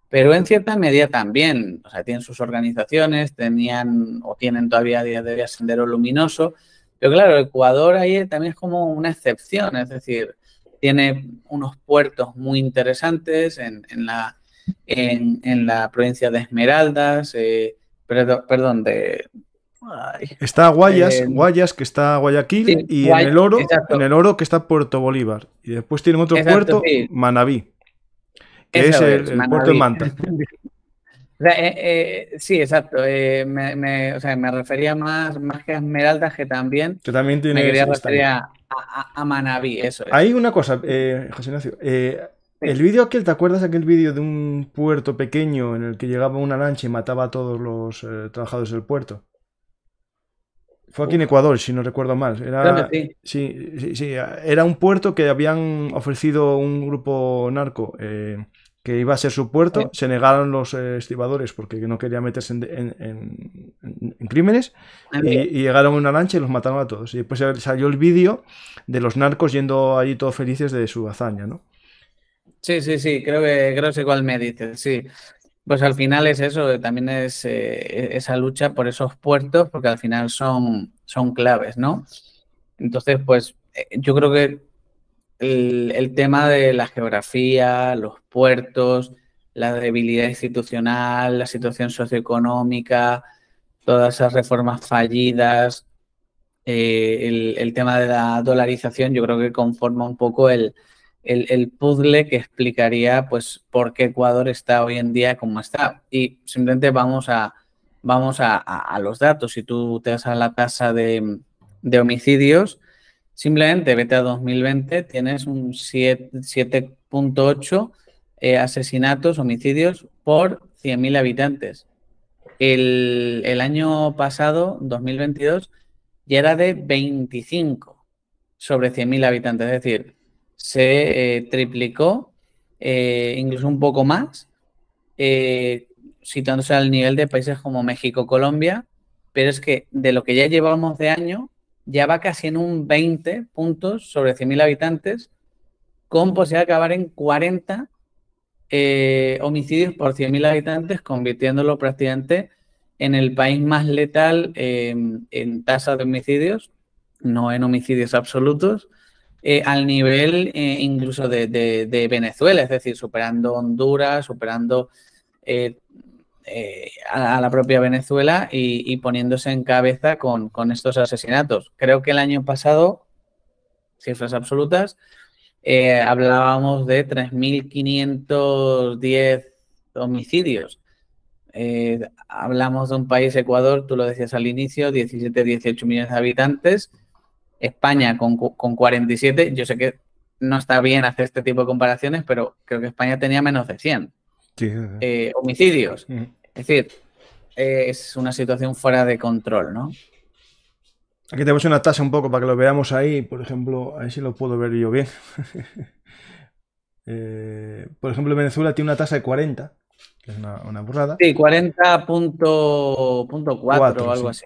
Pero en cierta medida también, o sea, tienen sus organizaciones, tenían o tienen todavía días día de Sendero Luminoso, pero claro, Ecuador ahí también es como una excepción, es decir, tiene unos puertos muy interesantes en, la, en, la provincia de Esmeraldas, eh, perdón, de, Está Guayas, Guayas, que está Guayaquil, y en el oro, en el oro que está Puerto Bolívar. Y después tienen otro puerto, Manabí, que es, el, puerto de <laughs> Manta. Eh, eh, sí, exacto. Eh, me, o sea, me, refería más, más que a Esmeraldas, que también. Que también tiene. Me quería a, a, Manabí, eso. Es. Hay una cosa, José Ignacio. El vídeo aquel, ¿te acuerdas aquel vídeo de un puerto pequeño en el que llegaba una lancha y mataba a todos los trabajadores del puerto? Fue aquí en Ecuador, si no recuerdo mal. Era, sí. Sí, era un puerto que habían ofrecido un grupo narco eh, que iba a ser su puerto. Se negaron los eh, estibadores porque no querían meterse en, crímenes. Ah, y, llegaron a una lancha y los mataron a todos. Y después salió el vídeo de los narcos yendo allí todos felices de su hazaña, ¿no? Sí, sí, sí, creo que, creo que igual me dices, sí. Pues al final es eso, también es eh, esa lucha por esos puertos, porque al final son, son claves, ¿no? Entonces, pues eh, yo creo que el, tema de la geografía, los puertos, la debilidad institucional, la situación socioeconómica, todas esas reformas fallidas, eh, el, tema de la dolarización, yo creo que conforma un poco el, el, puzzle que explicaría pues por qué Ecuador está hoy en día como está. Y simplemente vamos a, vamos a, los datos. Si tú te das a la tasa de, de homicidios, simplemente vete a 2020, tienes un 7.8 eh, asesinatos, homicidios por 100.000 habitantes. El, el, año pasado, 2022, ya era de 25 sobre 100.000 habitantes. Es decir, se eh, triplicó, eh, incluso un poco más, eh, situándose al nivel de países como México, Colombia, pero es que de lo que ya llevamos de año, ya va casi en un 20 puntos sobre 100.000 habitantes, con posibilidad de acabar en 40 homicidios por 100.000 habitantes, convirtiéndolo prácticamente en el país más letal en tasa de homicidios, no en homicidios absolutos, eh, al nivel eh, incluso de, Venezuela, es decir, superando Honduras, superando eh, a, la propia Venezuela y, poniéndose en cabeza con, con, estos asesinatos. Creo que el año pasado, cifras absolutas, hablábamos de 3.510 homicidios. hablamos de un país, Ecuador, tú lo decías al inicio, 17, 18 millones de habitantes, España con, con 47, yo sé que no está bien hacer este tipo de comparaciones, pero creo que España tenía menos de 100 eh, homicidios. Es decir, eh, es una situación fuera de control, ¿no? Aquí tenemos una tasa un poco para que lo veamos ahí, por ejemplo, a ver si lo puedo ver yo bien. <laughs> Eh, por ejemplo, Venezuela tiene una tasa de 40, que es una, burrada. Sí, 40.4 o algo así.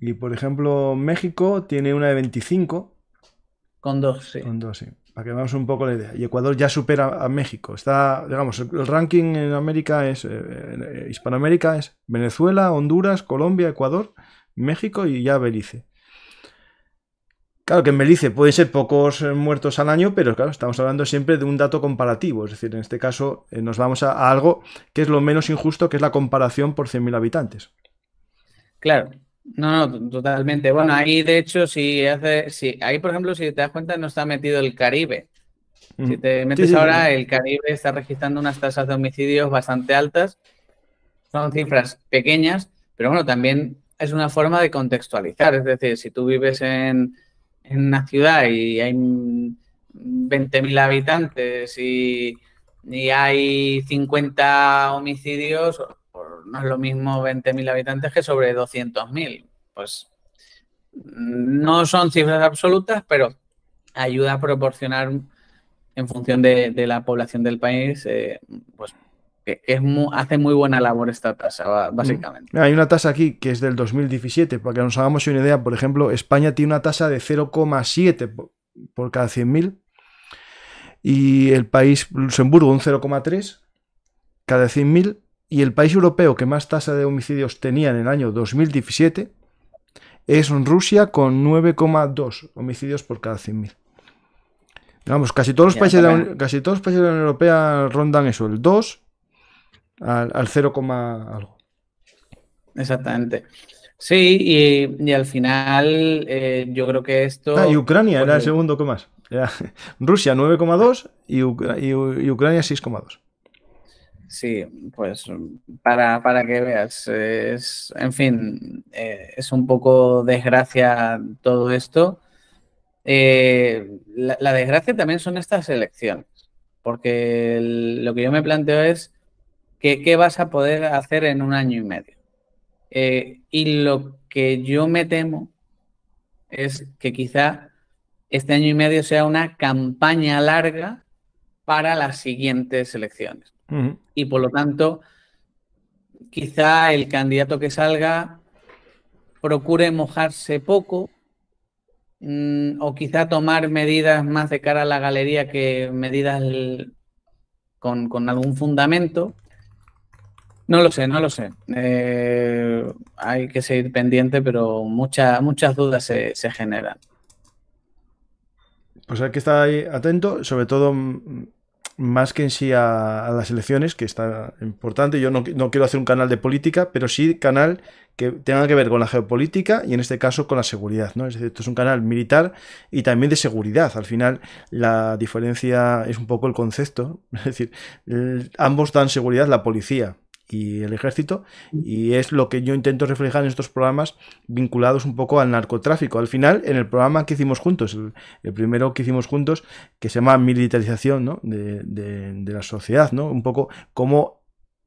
Y por ejemplo, México tiene una de 25. Con dos, sí. Con dos, sí. Para que veamos un poco la idea. Y Ecuador ya supera a México. Está, digamos, el, ranking en América es, eh, eh, Hispanoamérica es Venezuela, Honduras, Colombia, Ecuador, México y ya Belice. Claro que en Belice puede ser pocos eh, muertos al año, pero claro, estamos hablando siempre de un dato comparativo. Es decir, en este caso nos vamos a, algo que es lo menos injusto, que es la comparación por 100.000 habitantes. Claro, no, no, totalmente. Bueno, ahí de hecho, si hace, si ahí por ejemplo, si te das cuenta, no está metido el Caribe. Si te metes ahora, el Caribe está registrando unas tasas de homicidios bastante altas. Son cifras pequeñas, pero bueno, también es una forma de contextualizar. Es decir, si tú vives en, una ciudad y hay 20.000 habitantes y, y hay 50 homicidios, no es lo mismo 20.000 habitantes que sobre 200.000. Pues no son cifras absolutas, pero ayuda a proporcionar en función de, la población del país, eh, pues es hace muy buena labor esta tasa, mm. básicamente. Hay una tasa aquí que es del 2017, para que nos hagamos una idea, por ejemplo, España tiene una tasa de 0,7 por cada 100.000 y el país Luxemburgo un 0,3 cada 100.000 y el país europeo que más tasa de homicidios tenía en el año 2017 es Rusia con 9,2 homicidios por cada 100.000. Digamos, casi todos, los países de la, casi todos países Unión Europea rondan eso, el 2 al, 0, algo. Exactamente. Sí, y, al final eh, yo creo que esto... Ah, y Ucrania era el segundo que más. <laughs> Rusia 9,2 y Ucrania 6,2. Sí, pues mm, para, para que veas, es, en fin, eh, es un poco desgracia todo esto. Eh, la, desgracia también son estas elecciones, porque lo que yo me planteo es que, qué vas a poder hacer en un año y medio. Eh, y lo que yo me temo es que quizá este año y medio sea una campaña larga para las siguientes elecciones. Y por lo tanto, quizá el candidato que salga procure mojarse poco mm, o quizá tomar medidas más de cara a la galería que medidas con, algún fundamento. No lo sé, no lo sé. Eh, hay que seguir pendiente, pero muchas muchas dudas se, se generan. Pues hay que estar ahí atento, sobre todo mm, más que en sí a, las elecciones, que está importante. Yo no, quiero hacer un canal de política, pero sí canal que tenga que ver con la geopolítica y en este caso con la seguridad. Es decir, esto es un canal militar y también de seguridad. Al final, la diferencia es un poco el concepto. <laughs> Es decir, ambos dan seguridad la policía y el ejército, y es lo que yo intento reflejar en estos programas vinculados un poco al narcotráfico. Al final, en el programa que hicimos juntos, el, primero que hicimos juntos, que se llama militarización de, la sociedad, ¿no? un poco cómo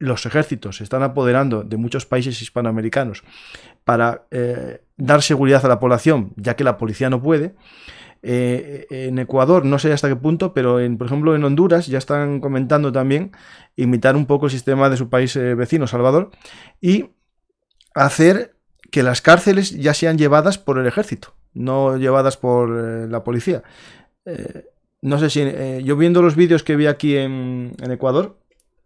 los ejércitos se están apoderando de muchos países hispanoamericanos para eh, dar seguridad a la población, ya que la policía no puede. Eh, en Ecuador, no sé hasta qué punto, pero en, por ejemplo en Honduras ya están comentando también imitar un poco el sistema de su país eh, vecino, Salvador, y hacer que las cárceles ya sean llevadas por el ejército, no llevadas por la policía. no sé si yo viendo los vídeos que vi aquí en Ecuador,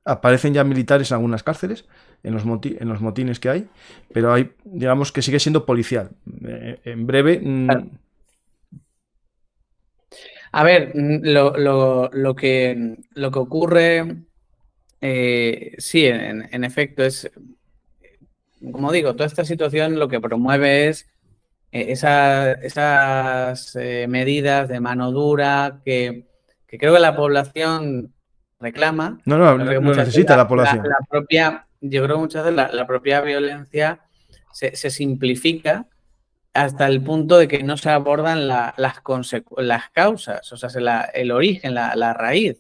aparecen ya militares en algunas cárceles, en los, en los motines que hay, pero hay, digamos que sigue siendo policial. Eh, en breve... Mm, A ver, mm, lo, que, lo que ocurre, eh, sí, en, efecto, es, como digo, toda esta situación lo que promueve es eh, esas medidas de mano dura que, que creo que la población reclama. No, no, necesita la, población. La, propia, yo creo que muchas veces la, propia violencia se, se, simplifica hasta el punto de que no se abordan las, las causas, o sea, se el origen, la, raíz.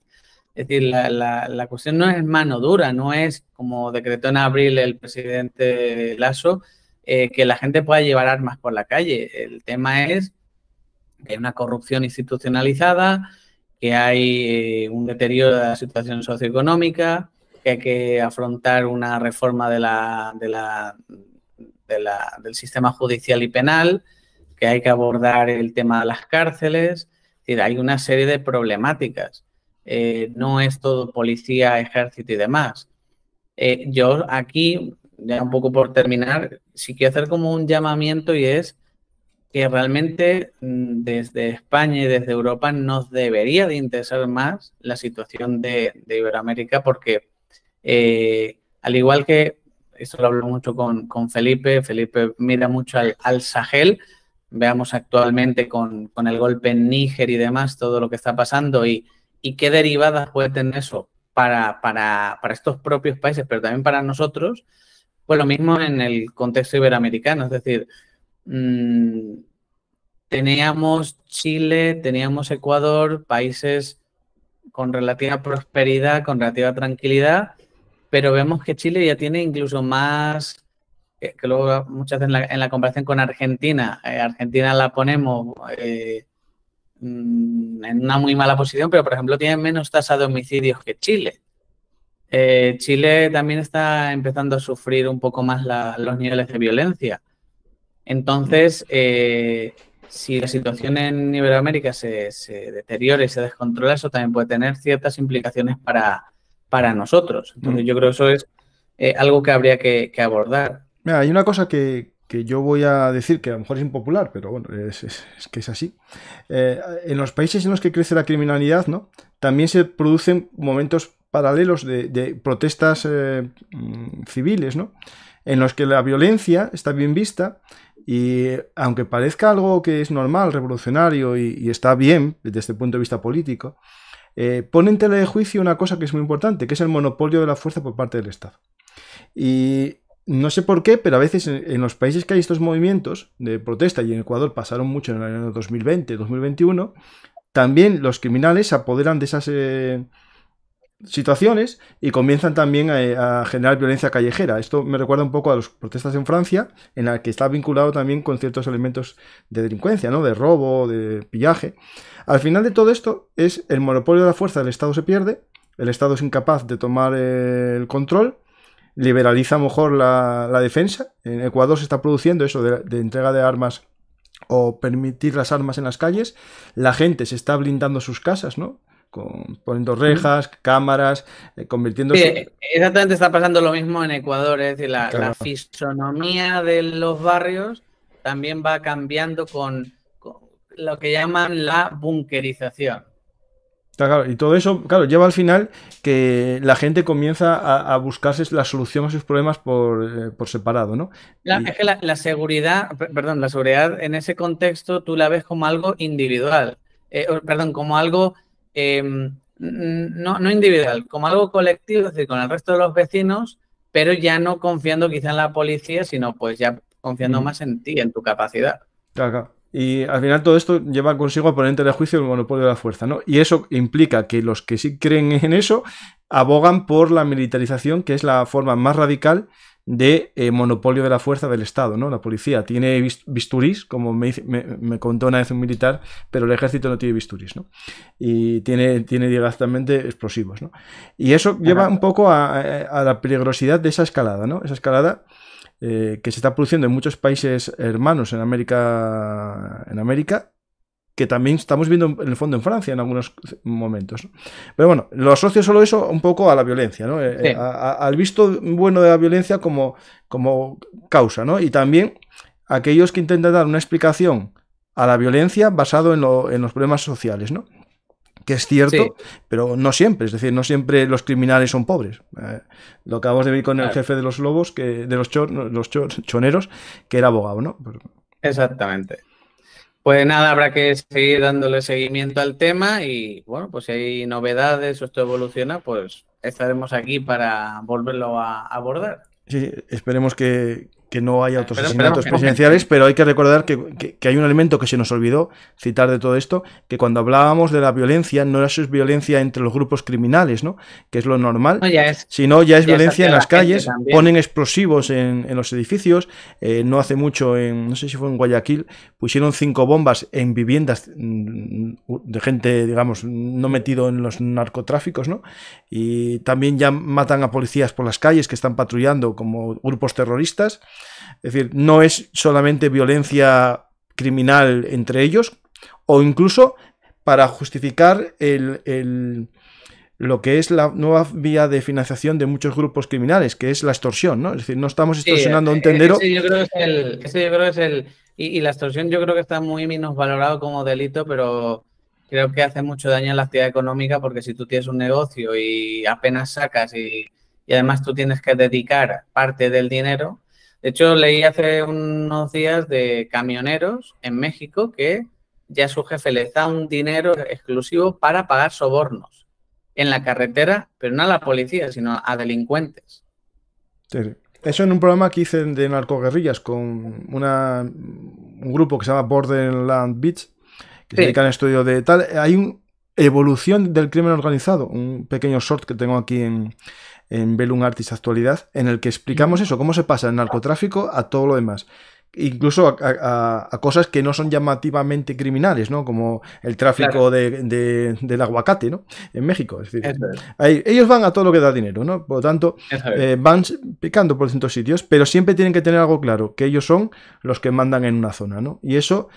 Es decir, la, cuestión no es mano dura, no es como decretó en abril el presidente Lasso, eh, que la gente pueda llevar armas por la calle. El tema es que hay una corrupción institucionalizada, que hay eh, un deterioro de la situación socioeconómica, que hay que afrontar una reforma del sistema judicial y penal, que hay que abordar el tema de las cárceles. Es hay una serie de problemáticas. Eh, no es todo policía, ejército y demás. Eh, yo aquí, ya un poco por terminar, sí quiero hacer como un llamamiento y es que realmente mm, desde España y desde Europa nos debería de interesar más la situación de, de Iberoamérica porque eh, al igual que, esto lo hablo mucho con, Felipe, Felipe mira mucho al, al Sahel, veamos actualmente con, el golpe en Níger y demás, todo lo que está pasando y, qué derivadas puede tener eso para estos propios países, pero también para nosotros, pues lo mismo en el contexto iberoamericano, es decir, Mm, teníamos Chile, teníamos Ecuador, países con relativa prosperidad, con relativa tranquilidad, pero vemos que Chile ya tiene incluso más, eh, que, luego muchas veces en la, comparación con Argentina, eh, Argentina la ponemos eh, mm, en una muy mala posición, pero por ejemplo tiene menos tasa de homicidios que Chile. Chile también está empezando a sufrir un poco más los niveles de violencia. Entonces, eh, si la situación en Iberoamérica se, se, deteriora y se descontrola, eso también puede tener ciertas implicaciones para, para nosotros. Entonces, mm. yo creo que eso es eh, algo que habría que, abordar. hay una cosa que, que yo voy a decir que a lo mejor es impopular, pero bueno, es, que es así. Eh, en los países en los que crece la criminalidad, ¿no? También se producen momentos paralelos de, protestas mm, civiles, ¿no? En los que la violencia está bien vista y aunque parezca algo que es normal, revolucionario y, está bien desde este punto de vista político, eh, pone en tela de juicio una cosa que es muy importante, que es el monopolio de la fuerza por parte del Estado. Y no sé por qué, pero a veces en, los países que hay estos movimientos de protesta, y en Ecuador pasaron mucho en el año 2020, 2021, también los criminales se apoderan de esas... Eh, situaciones y comienzan también a, generar violencia callejera. Esto me recuerda un poco a las protestas en Francia, en la que está vinculado también con ciertos elementos de delincuencia, ¿no? de robo, de pillaje. Al final de todo esto es el monopolio de la fuerza del Estado se pierde, el Estado es incapaz de tomar el control, liberaliza mejor la, defensa. En Ecuador se está produciendo eso de, de entrega de armas o permitir las armas en las calles, la gente se está blindando sus casas, ¿no? con, poniendo rejas, cámaras, eh, convirtiéndose. exactamente está pasando lo mismo en Ecuador, es decir, la, fisonomía de los barrios también va cambiando con, lo que llaman la bunkerización. Claro, y todo eso, claro, lleva al final que la gente comienza a, buscarse la solución a sus problemas por, eh, separado, ¿no? La, es que la, seguridad, perdón, la seguridad en ese contexto tú la ves como algo individual, eh, perdón, como algo Em, no, no, individual, como algo colectivo, es decir, con el resto de los vecinos, pero ya no confiando quizá en la policía, sino pues ya confiando más en ti, en tu capacidad. Y al final todo esto lleva consigo a ponerte de juicio el monopolio de la fuerza, ¿no? Y eso implica que los que sí creen en eso abogan por la militarización, que es la forma más radical de eh, monopolio de la fuerza del Estado, ¿no? La policía tiene bisturís, como me, contó una vez un militar, pero el ejército no tiene bisturís, ¿no? Y tiene, tiene directamente explosivos, ¿no? Y eso lleva un poco a, la peligrosidad de esa escalada, ¿no? Esa escalada eh, que se está produciendo en muchos países hermanos en América, en América que también estamos viendo en el fondo en Francia en algunos momentos. Pero bueno, lo asocio solo eso un poco a la violencia, ¿no? Eh, eh, al visto bueno de la violencia como, como causa, ¿no? Y también aquellos que intentan dar una explicación a la violencia basado en, los problemas sociales, ¿no? que es cierto, pero no siempre. Es decir, no siempre los criminales son pobres. Eh, lo acabamos de ver con el jefe de los lobos, que, de los, choneros, que era abogado, ¿no? Pues Exactamente. Pues nada, habrá que seguir dándole seguimiento al tema y bueno, pues si hay novedades o esto evoluciona, pues estaremos aquí para volverlo a abordar. Sí, esperemos que, que no haya otros asesinatos pero, presidenciales, pero hay que recordar que, hay un elemento que se nos olvidó citar de todo esto, que cuando hablábamos de la violencia, no era es violencia entre los grupos criminales, ¿no? que es lo normal, sino ya es violencia en las calles, ponen explosivos en, los edificios, eh, no hace mucho, en, no sé si fue en Guayaquil, pusieron cinco bombas en viviendas mm, de gente, digamos, no metido en los narcotráficos, ¿no? y también ya matan a policías por las calles que están patrullando como grupos terroristas, es decir, no es solamente violencia criminal entre ellos, o incluso para justificar el, lo que es la nueva vía de financiación de muchos grupos criminales, que es la extorsión, ¿no? Es decir, no estamos extorsionando a un eh, tendero. yo creo que es el... y, la extorsión yo creo que está muy menos valorado como delito, pero creo que hace mucho daño a la actividad económica porque si tú tienes un negocio y apenas sacas y, y además tú tienes que dedicar parte del dinero, de hecho, leí hace unos días de camioneros en México que ya su jefe les da un dinero exclusivo para pagar sobornos en la carretera, pero no a la policía, sino a delincuentes. Eso en un programa que hice de narcoguerrillas con un grupo que se llama Borderland Beach, que se dedica al estudio de tal. Hay una evolución del crimen organizado, un pequeño short que tengo aquí en, en Belum Artis Actualidad, en el que explicamos eso, cómo se pasa el narcotráfico a todo lo demás. Incluso a, cosas que no son llamativamente criminales, ¿no? Como el tráfico de, del aguacate, ¿no? En México. Es decir, ellos van a todo lo que da dinero, ¿no? Por lo tanto, eh, van picando por distintos sitios, pero siempre tienen que tener algo claro, que ellos son los que mandan en una zona, ¿no? Y eso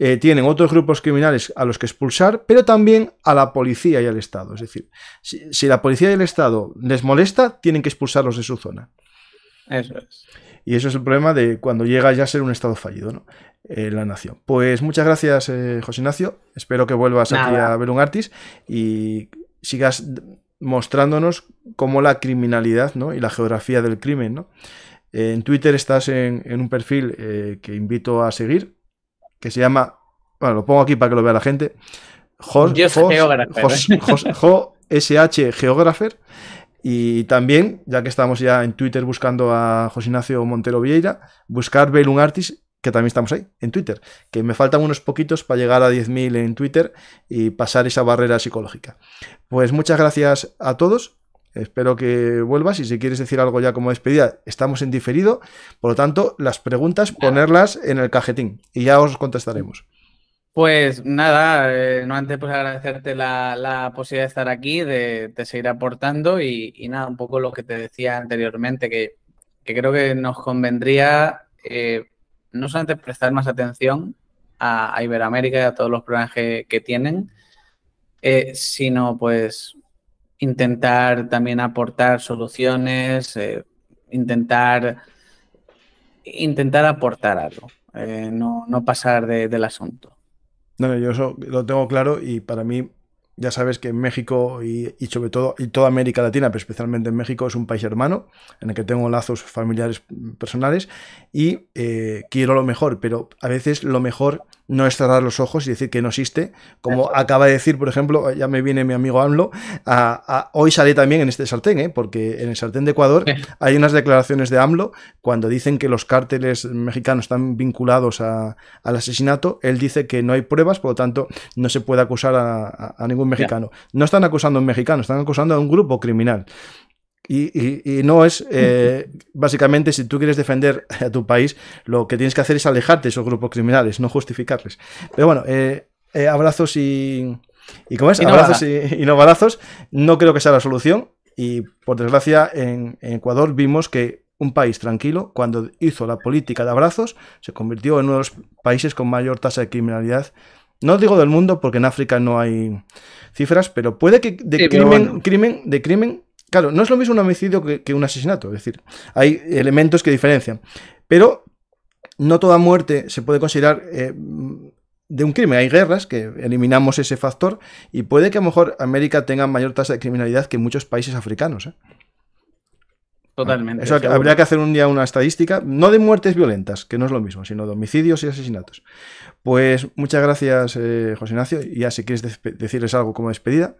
eh, tienen otros grupos criminales a los que expulsar, pero también a la policía y al Estado. Es decir, si, la policía y el Estado les molesta, tienen que expulsarlos de su zona. Eso es. Y eso es el problema de cuando llega ya a ser un Estado fallido, ¿no? Eh, la nación. Pues muchas gracias, eh, José Ignacio. Espero que vuelvas aquí a un Artis y sigas mostrándonos cómo la criminalidad y la geografía del crimen. en Twitter estás en un perfil que invito a seguir, que se llama, bueno, lo pongo aquí para que lo vea la gente, josh ¿eh? SH Geographer. Y también, ya que estamos ya en Twitter buscando a José Ignacio Montero Vieira, buscar Belun Artis, que también estamos ahí, en Twitter. Que me faltan unos poquitos para llegar a 10.000 en Twitter y pasar esa barrera psicológica. Pues muchas gracias a todos Espero que vuelvas y si quieres decir algo ya como despedida, estamos en diferido. Por lo tanto, las preguntas ponerlas en el cajetín y ya os contestaremos. Pues nada, eh, no antes pues agradecerte la, la, posibilidad de estar aquí, de, seguir aportando y, nada, un poco lo que te decía anteriormente, que, creo que nos convendría eh, no solamente prestar más atención a, Iberoamérica y a todos los problemas que, tienen, eh, sino pues intentar también aportar soluciones, eh, intentar, intentar aportar algo, eh, no, pasar del asunto. No, yo eso lo tengo claro y para mí, ya sabes que México y, sobre todo y toda América Latina, pero especialmente en México, es un país hermano en el que tengo lazos familiares mm, personales y eh, quiero lo mejor, pero a veces lo mejor no es cerrar los ojos y decir que no existe, como acaba de decir, por ejemplo, ya me viene mi amigo AMLO, hoy sale también en este sartén, ¿eh? porque en el sartén de Ecuador hay unas declaraciones de AMLO cuando dicen que los cárteles mexicanos están vinculados al asesinato, él dice que no hay pruebas, por lo tanto no se puede acusar a, ningún mexicano. No están acusando a un mexicano, están acusando a un grupo criminal. Y, no es, eh, <laughs> básicamente, si tú quieres defender <laughs> a tu país, lo que tienes que hacer es alejarte de esos grupos criminales, no justificarles. Pero bueno, eh, eh, abrazos y... cómo es? no abrazos y, no balazos. No creo que sea la solución. Y por desgracia, en, Ecuador vimos que un país tranquilo, cuando hizo la política de abrazos, se convirtió en uno de los países con mayor tasa de criminalidad. No digo del mundo, porque en África no hay cifras, pero puede que de, crimen, crimen, de crimen Claro, no es lo mismo un homicidio que, un asesinato, es decir, hay elementos que diferencian. Pero no toda muerte se puede considerar eh, de un crimen. Hay guerras que eliminamos ese factor y puede que a lo mejor América tenga mayor tasa de criminalidad que muchos países africanos. ¿eh? Totalmente. Eso habría que hacer un día una estadística, no de muertes violentas, que no es lo mismo, sino de homicidios y asesinatos. Pues muchas gracias, eh, José Ignacio. Y ya si quieres decirles algo como despedida.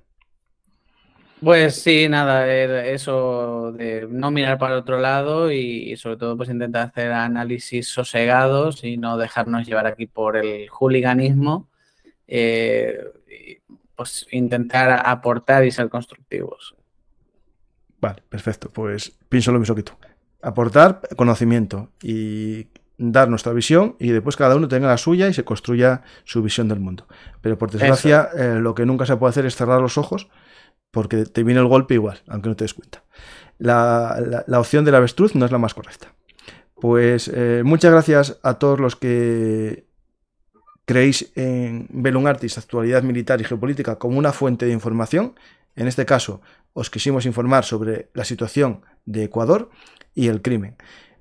Pues sí, nada, er, eso de no mirar para otro lado y, sobre todo pues intentar hacer análisis sosegados y no dejarnos llevar aquí por el hooliganismo, eh, pues intentar aportar y ser constructivos. Vale, perfecto, pues pienso lo mismo que tú. Aportar conocimiento y dar nuestra visión y después cada uno tenga la suya y se construya su visión del mundo. Pero por desgracia, eh, lo que nunca se puede hacer es cerrar los ojos porque te viene el golpe igual, aunque no te des cuenta. La, la opción del avestruz no es la más correcta. Pues eh, muchas gracias a todos los que creéis en Belum Artis, actualidad militar y geopolítica, como una fuente de información. En este caso, os quisimos informar sobre la situación de Ecuador y el crimen.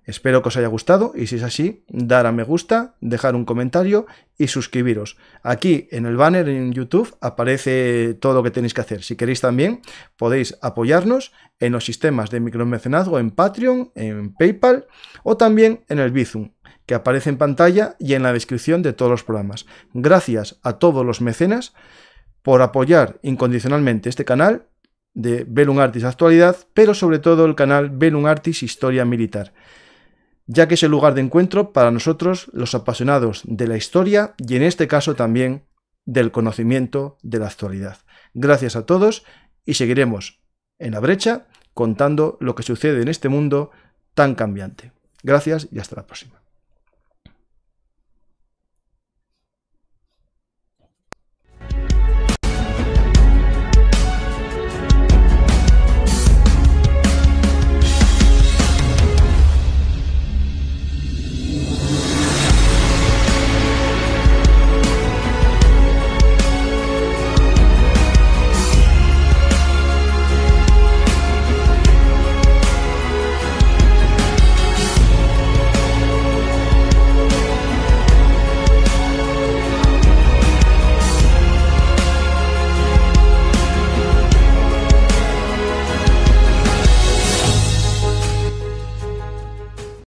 Espero que os haya gustado y si es así, dar a me gusta, dejar un comentario y suscribiros. Aquí en el banner en YouTube aparece todo lo que tenéis que hacer. Si queréis también podéis apoyarnos en los sistemas de micromecenazgo en Patreon, en PayPal o también en el Bizum que aparece en pantalla y en la descripción de todos los programas. Gracias a todos los mecenas por apoyar incondicionalmente este canal de Belum Artis Actualidad, pero sobre todo el canal Belum Artis Historia Militar ya que es el lugar de encuentro para nosotros los apasionados de la historia y en este caso también del conocimiento de la actualidad. Gracias a todos y seguiremos en la brecha contando lo que sucede en este mundo tan cambiante. Gracias y hasta la próxima.